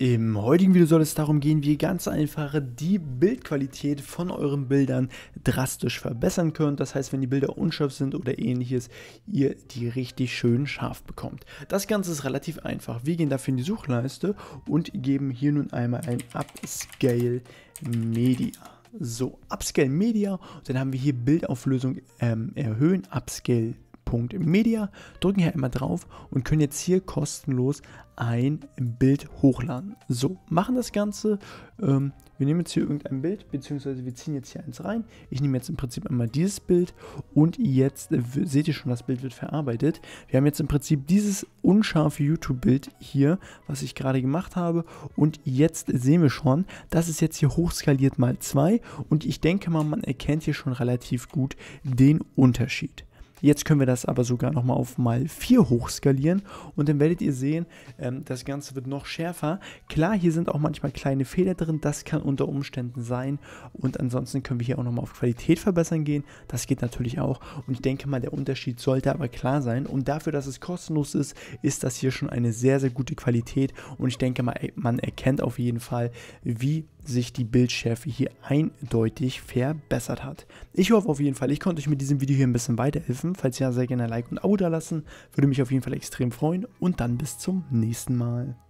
Im heutigen Video soll es darum gehen, wie ihr ganz einfach die Bildqualität von euren Bildern drastisch verbessern könnt. Das heißt, wenn die Bilder unscharf sind oder ähnliches, ihr die richtig schön scharf bekommt. Das Ganze ist relativ einfach. Wir gehen dafür in die Suchleiste und geben hier nun einmal ein Upscale Media. So, Upscale Media, dann haben wir hier Bildauflösung ähm, erhöhen, Upscale Media, drücken hier einmal drauf und können jetzt hier kostenlos ein Bild hochladen. So, machen das Ganze. Ähm, wir nehmen jetzt hier irgendein Bild, beziehungsweise wir ziehen jetzt hier eins rein. Ich nehme jetzt im Prinzip einmal dieses Bild und jetzt äh, seht ihr schon, das Bild wird verarbeitet. Wir haben jetzt im Prinzip dieses unscharfe YouTube-Bild hier, was ich gerade gemacht habe. Und jetzt sehen wir schon, das ist jetzt hier hochskaliert mal 2 und ich denke mal, man erkennt hier schon relativ gut den Unterschied. Jetzt können wir das aber sogar nochmal auf mal 4 hochskalieren und dann werdet ihr sehen, ähm, das Ganze wird noch schärfer. Klar, hier sind auch manchmal kleine Fehler drin, das kann unter Umständen sein und ansonsten können wir hier auch nochmal auf Qualität verbessern gehen. Das geht natürlich auch und ich denke mal, der Unterschied sollte aber klar sein und dafür, dass es kostenlos ist, ist das hier schon eine sehr, sehr gute Qualität und ich denke mal, man erkennt auf jeden Fall, wie sich die Bildschärfe hier eindeutig verbessert hat. Ich hoffe auf jeden Fall, ich konnte euch mit diesem Video hier ein bisschen weiterhelfen. Falls ja, sehr gerne ein Like und ein Abo da lassen. Würde mich auf jeden Fall extrem freuen. Und dann bis zum nächsten Mal.